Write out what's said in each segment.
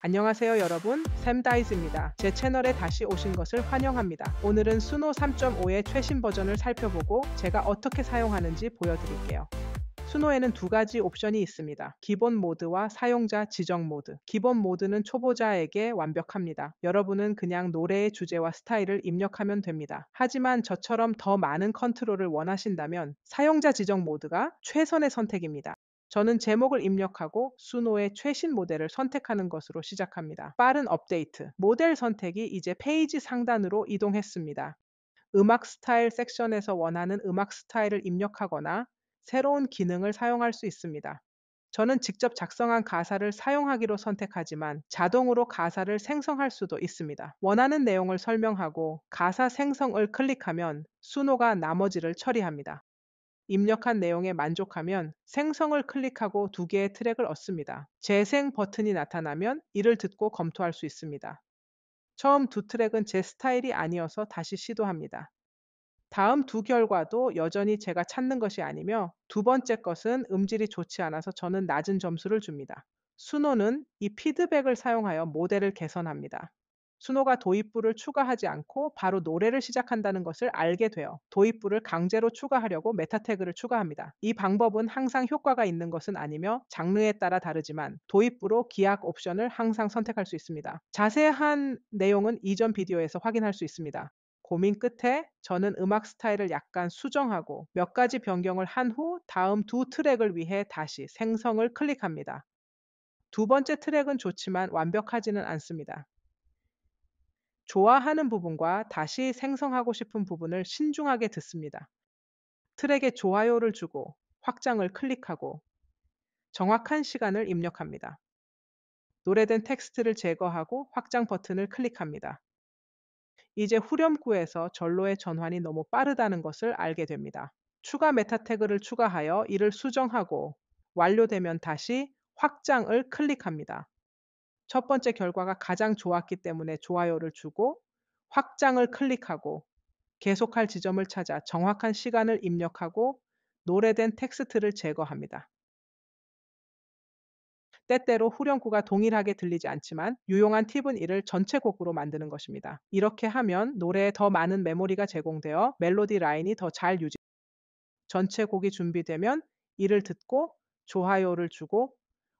안녕하세요 여러분 샘다이즈입니다. 제 채널에 다시 오신 것을 환영합니다. 오늘은 수노 3.5의 최신 버전을 살펴보고 제가 어떻게 사용하는지 보여드릴게요. 수노에는 두 가지 옵션이 있습니다. 기본 모드와 사용자 지정 모드. 기본 모드는 초보자에게 완벽합니다. 여러분은 그냥 노래의 주제와 스타일을 입력하면 됩니다. 하지만 저처럼 더 많은 컨트롤을 원하신다면 사용자 지정 모드가 최선의 선택입니다. 저는 제목을 입력하고 수노의 최신 모델을 선택하는 것으로 시작합니다. 빠른 업데이트. 모델 선택이 이제 페이지 상단으로 이동했습니다. 음악 스타일 섹션에서 원하는 음악 스타일을 입력하거나 새로운 기능을 사용할 수 있습니다. 저는 직접 작성한 가사를 사용하기로 선택하지만 자동으로 가사를 생성할 수도 있습니다. 원하는 내용을 설명하고 가사 생성을 클릭하면 순호가 나머지를 처리합니다. 입력한 내용에 만족하면 생성을 클릭하고 두 개의 트랙을 얻습니다. 재생 버튼이 나타나면 이를 듣고 검토할 수 있습니다. 처음 두 트랙은 제 스타일이 아니어서 다시 시도합니다. 다음 두 결과도 여전히 제가 찾는 것이 아니며 두 번째 것은 음질이 좋지 않아서 저는 낮은 점수를 줍니다. 순호는 이 피드백을 사용하여 모델을 개선합니다. 순호가 도입부를 추가하지 않고 바로 노래를 시작한다는 것을 알게 되어 도입부를 강제로 추가하려고 메타 태그를 추가합니다. 이 방법은 항상 효과가 있는 것은 아니며 장르에 따라 다르지만 도입부로 기악 옵션을 항상 선택할 수 있습니다. 자세한 내용은 이전 비디오에서 확인할 수 있습니다. 고민 끝에 저는 음악 스타일을 약간 수정하고 몇 가지 변경을 한 후 다음 두 트랙을 위해 다시 생성을 클릭합니다. 두 번째 트랙은 좋지만 완벽하지는 않습니다. 좋아하는 부분과 다시 생성하고 싶은 부분을 신중하게 듣습니다. 트랙에 좋아요를 주고 확장을 클릭하고 정확한 시간을 입력합니다. 노래된 텍스트를 제거하고 확장 버튼을 클릭합니다. 이제 후렴구에서 절로의 전환이 너무 빠르다는 것을 알게 됩니다. 추가 메타 태그를 추가하여 이를 수정하고 완료되면 다시 확장을 클릭합니다. 첫 번째 결과가 가장 좋았기 때문에 좋아요를 주고 확장을 클릭하고 계속할 지점을 찾아 정확한 시간을 입력하고 노래된 텍스트를 제거합니다. 때때로 후렴구가 동일하게 들리지 않지만 유용한 팁은 이를 전체 곡으로 만드는 것입니다. 이렇게 하면 노래에 더 많은 메모리가 제공되어 멜로디 라인이 더 잘 유지. 전체 곡이 준비되면 이를 듣고 좋아요를 주고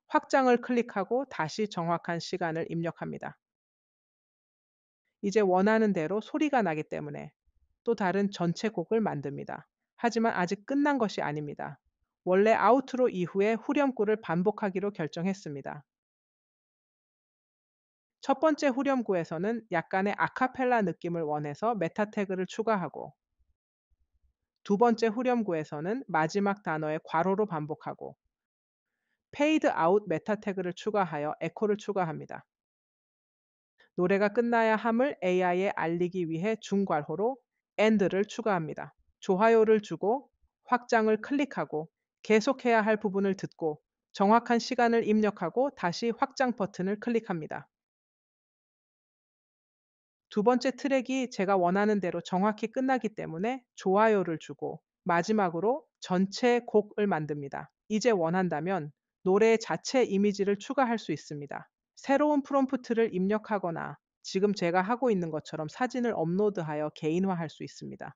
확장을 클릭하고 다시 정확한 시간을 입력합니다. 이제 원하는 대로 소리가 나기 때문에 또 다른 전체 곡을 만듭니다. 하지만 아직 끝난 것이 아닙니다. 원래 아우트로 이후에 후렴구를 반복하기로 결정했습니다. 첫 번째 후렴구에서는 약간의 아카펠라 느낌을 원해서 메타 태그를 추가하고 두 번째 후렴구에서는 마지막 단어의 괄호로 반복하고 페이드 아웃 메타 태그를 추가하여 에코를 추가합니다. 노래가 끝나야 함을 AI에 알리기 위해 중괄호로 end를 추가합니다. 좋아요를 주고 확장을 클릭하고 계속해야 할 부분을 듣고 정확한 시간을 입력하고 다시 확장 버튼을 클릭합니다. 두 번째 트랙이 제가 원하는 대로 정확히 끝나기 때문에 좋아요를 주고 마지막으로 전체 곡을 만듭니다. 이제 원한다면 노래 자체 이미지를 추가할 수 있습니다. 새로운 프롬프트를 입력하거나 지금 제가 하고 있는 것처럼 사진을 업로드하여 개인화할 수 있습니다.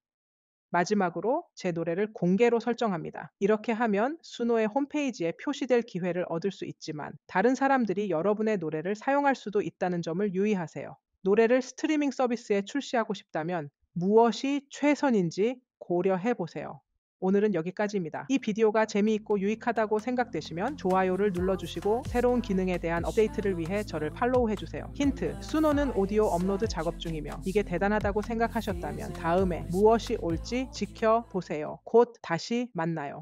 마지막으로 제 노래를 공개로 설정합니다. 이렇게 하면 수노의 홈페이지에 표시될 기회를 얻을 수 있지만 다른 사람들이 여러분의 노래를 사용할 수도 있다는 점을 유의하세요. 노래를 스트리밍 서비스에 출시하고 싶다면 무엇이 최선인지 고려해 보세요. 오늘은 여기까지입니다. 이 비디오가 재미있고 유익하다고 생각되시면 좋아요를 눌러주시고 새로운 기능에 대한 업데이트를 위해 저를 팔로우 해주세요. 힌트, 순호는 오디오 업로드 작업 중이며 이게 대단하다고 생각하셨다면 다음에 무엇이 올지 지켜보세요. 곧 다시 만나요.